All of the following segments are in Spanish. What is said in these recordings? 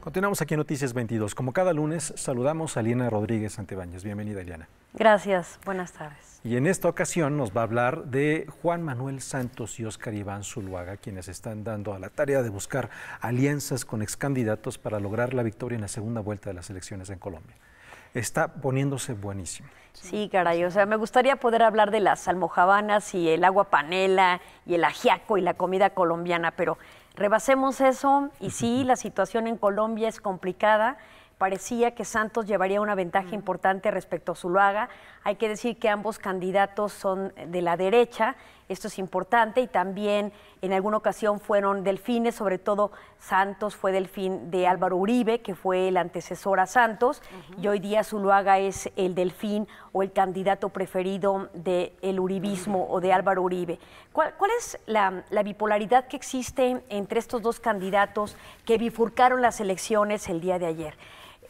Continuamos aquí en Noticias 22. Como cada lunes, saludamos a Liana Rodríguez Santebañez. Bienvenida, Liana. Gracias, buenas tardes. Y en esta ocasión nos va a hablar de Juan Manuel Santos y Óscar Iván Zuluaga, quienes están dando a la tarea de buscar alianzas con excandidatos para lograr la victoria en la segunda vuelta de las elecciones en Colombia está poniéndose buenísimo. Sí, caray, o sea, me gustaría poder hablar de las almojabanas y el agua panela y el ajiaco y la comida colombiana, pero rebasemos eso y sí, la situación en Colombia es complicada. Parecía que Santos llevaría una ventaja importante respecto a Zuluaga. Hay que decir que ambos candidatos son de la derecha esto es importante, y también en alguna ocasión fueron delfines, sobre todo Santos fue delfín de Álvaro Uribe, que fue el antecesor a Santos, y hoy día Zuluaga es el delfín o el candidato preferido del el uribismo o de Álvaro Uribe. ¿Cuál, es la, la bipolaridad que existe entre estos dos candidatos que bifurcaron las elecciones el día de ayer?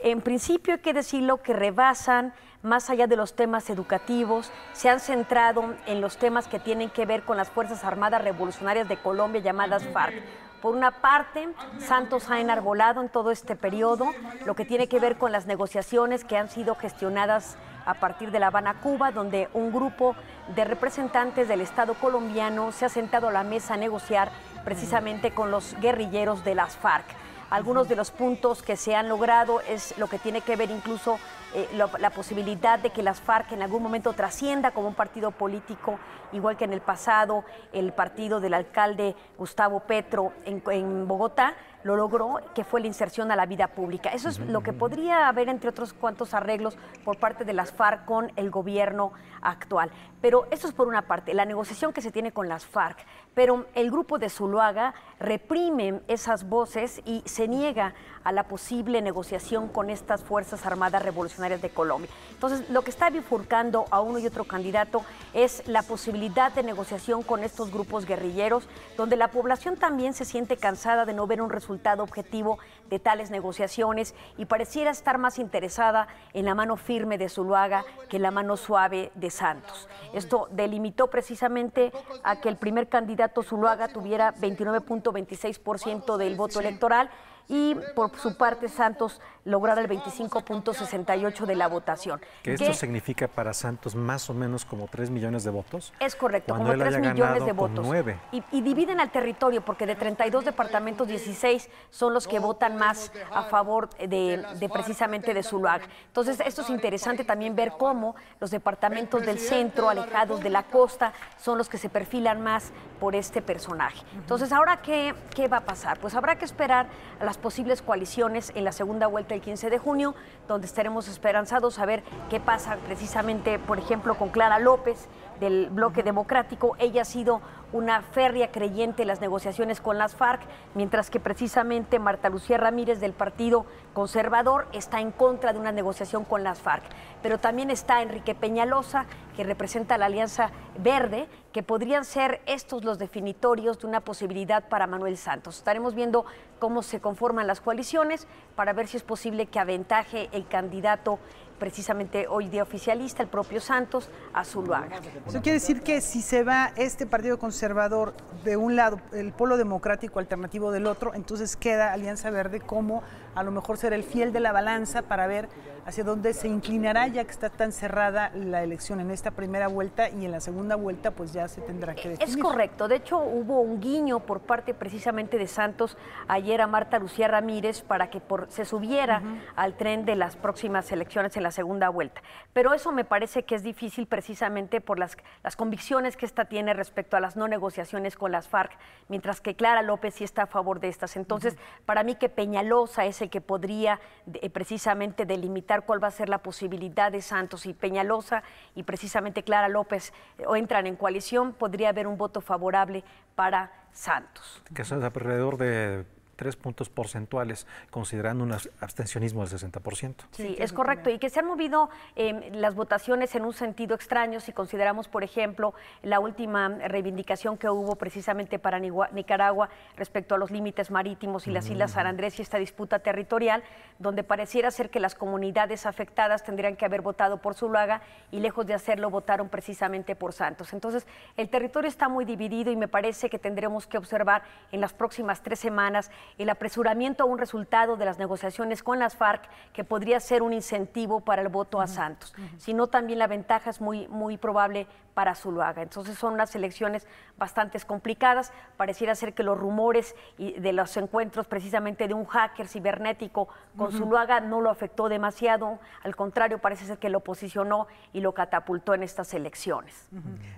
En principio hay que decirlo que rebasan más allá de los temas educativos, se han centrado en los temas que tienen que ver con las Fuerzas Armadas Revolucionarias de Colombia llamadas FARC. Por una parte, Santos ha enarbolado en todo este periodo lo que tiene que ver con las negociaciones que han sido gestionadas a partir de La Habana, Cuba, donde un grupo de representantes del Estado colombiano se ha sentado a la mesa a negociar precisamente con los guerrilleros de las FARC. Algunos de los puntos que se han logrado es lo que tiene que ver incluso eh, la, posibilidad de que las FARC en algún momento trascienda como un partido político, igual que en el pasado el partido del alcalde Gustavo Petro en, en Bogotá lo logró, que fue la inserción a la vida pública. Eso es lo que podría haber, entre otros cuantos arreglos, por parte de las FARC con el gobierno actual. Pero eso es por una parte, la negociación que se tiene con las FARC. Pero el grupo de Zuluaga reprime esas voces y se niega a la posible negociación con estas Fuerzas Armadas Revolucionarias de Colombia. Entonces, lo que está bifurcando a uno y otro candidato es la posibilidad de negociación con estos grupos guerrilleros, donde la población también se siente cansada de no ver un resultado objetivo de tales negociaciones y pareciera estar más interesada en la mano firme de Zuluaga que en la mano suave de Santos. Esto delimitó precisamente a que el primer candidato Zuluaga tuviera 29.26% del voto electoral y por su parte Santos lograr el 25.68 de la votación. ¿Qué esto significa para Santos más o menos como 3 millones de votos? Es correcto, como 3 millones de votos. Y, dividen al territorio porque de 32 departamentos 16 son los que votan más a favor de, precisamente de Zuluaga. Entonces esto es interesante también ver cómo los departamentos del centro, alejados de la costa, son los que se perfilan más por este personaje. Entonces ahora qué, qué va a pasar? Pues habrá que esperar a las posibles coaliciones en la segunda vuelta el 15 de junio, donde estaremos esperanzados a ver qué pasa precisamente, por ejemplo, con Clara López del bloque democrático. Ella ha sido una férrea creyente en las negociaciones con las FARC, mientras que precisamente Marta Lucía Ramírez del Partido Conservador está en contra de una negociación con las FARC. Pero también está Enrique Peñalosa, que representa la Alianza Verde, que podrían ser estos los definitorios de una posibilidad para Manuel Santos. Estaremos viendo cómo se conforman las coaliciones para ver si es posible que aventaje el candidato precisamente hoy día oficialista, el propio Santos, a Zuluaga. Eso quiere decir que si se va este Partido Conservador de un lado, el polo democrático alternativo del otro, entonces queda Alianza Verde como a lo mejor ser el fiel de la balanza para ver hacia dónde se inclinará ya que está tan cerrada la elección en esta primera vuelta y en la segunda vuelta pues ya se tendrá que definir. Es correcto, de hecho hubo un guiño por parte precisamente de Santos ayer a Marta Lucía Ramírez para que se subiera al tren de las próximas elecciones en la segunda vuelta. Pero eso me parece que es difícil precisamente por las, convicciones que esta tiene respecto a las no negociaciones con las FARC, mientras que Clara López sí está a favor de estas. Entonces, para mí que Peñalosa es el que podría eh, precisamente delimitar cuál va a ser la posibilidad de Santos y Peñalosa y precisamente Clara López o eh, entran en coalición, podría haber un voto favorable para Santos. Que es alrededor de tres puntos porcentuales, considerando un abstencionismo del 60%. Sí, es correcto. Y que se han movido em, las votaciones en un sentido extraño si consideramos, por ejemplo, la última reivindicación que hubo precisamente para Nicaragua respecto a los límites marítimos y las Islas San Andrés y esta disputa territorial, donde pareciera ser que las comunidades afectadas tendrían que haber votado por Zulaga y lejos de hacerlo votaron precisamente por Santos. Entonces, el territorio está muy dividido y me parece que tendremos que observar en las próximas tres semanas el apresuramiento a un resultado de las negociaciones con las FARC, que podría ser un incentivo para el voto a Santos, sino también la ventaja es muy, muy probable para Zuluaga. Entonces son unas elecciones bastante complicadas. Pareciera ser que los rumores y de los encuentros precisamente de un hacker cibernético con Zuluaga no lo afectó demasiado. Al contrario, parece ser que lo posicionó y lo catapultó en estas elecciones.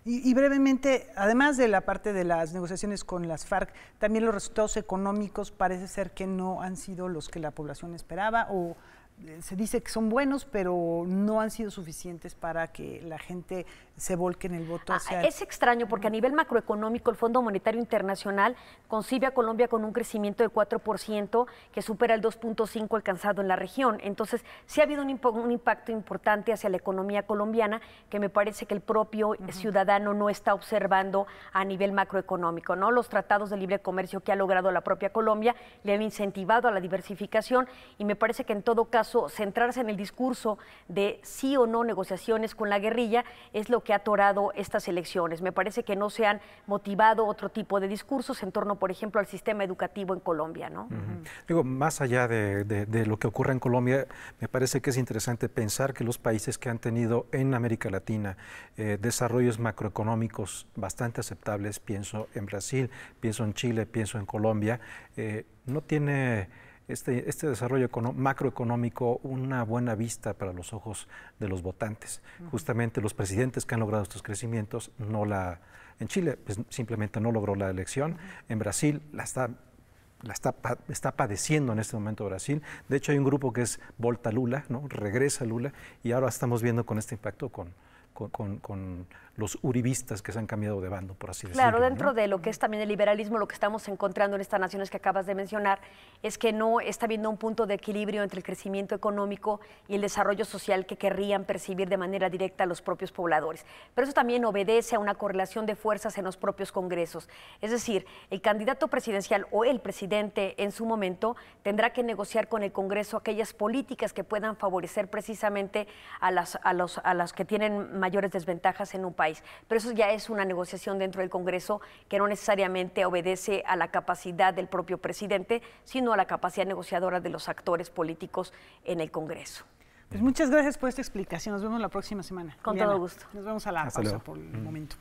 y, y, brevemente, además de la parte de las negociaciones con las FARC, también los resultados económicos parece ser que no han sido los que la población esperaba o se dice que son buenos, pero no han sido suficientes para que la gente se volque en el voto ah, Es extraño porque a nivel macroeconómico el Fondo Monetario Internacional concibe a Colombia con un crecimiento de 4% que supera el 2.5 alcanzado en la región. Entonces, sí ha habido un, impacto importante hacia la economía colombiana que me parece que el propio ciudadano no está observando a nivel macroeconómico, ¿no? Los tratados de libre comercio que ha logrado la propia Colombia le han incentivado a la diversificación y me parece que en todo caso centrarse en el discurso de sí o no negociaciones con la guerrilla es lo que ha atorado estas elecciones. Me parece que no se han motivado otro tipo de discursos en torno, por ejemplo, al sistema educativo en Colombia. Digo, más allá de, lo que ocurre en Colombia, me parece que es interesante pensar que los países que han tenido en América Latina eh, desarrollos macroeconómicos bastante aceptables, pienso en Brasil, pienso en Chile, pienso en Colombia, eh, no tiene este, este, desarrollo macroeconómico una buena vista para los ojos de los votantes. Justamente los presidentes que han logrado estos crecimientos no la... En Chile pues, simplemente no logró la elección, en Brasil la está la está, está, padeciendo en este momento Brasil. De hecho, hay un grupo que es Volta Lula, ¿no? regresa Lula, y ahora estamos viendo con este impacto con, con, con los uribistas que se han cambiado de bando, por así decirlo. Claro, dentro de lo que es también el liberalismo, lo que estamos encontrando en estas naciones que acabas de mencionar es que no está habiendo un punto de equilibrio entre el crecimiento económico y el desarrollo social que querrían percibir de manera directa los propios pobladores. Pero eso también obedece a una correlación de fuerzas en los propios congresos. Es decir, el candidato presidencial o el presidente en su momento tendrá que negociar con el Congreso aquellas políticas que puedan favorecer precisamente a las, a las que tienen mayores desventajas en un país. Pero eso ya es una negociación dentro del Congreso que no necesariamente obedece a la capacidad del propio presidente, sino a la capacidad negociadora de los actores políticos en el Congreso. Pues muchas gracias por esta explicación. Nos vemos la próxima semana. Con todo gusto. Nos vemos a la pausa por el mm. momento.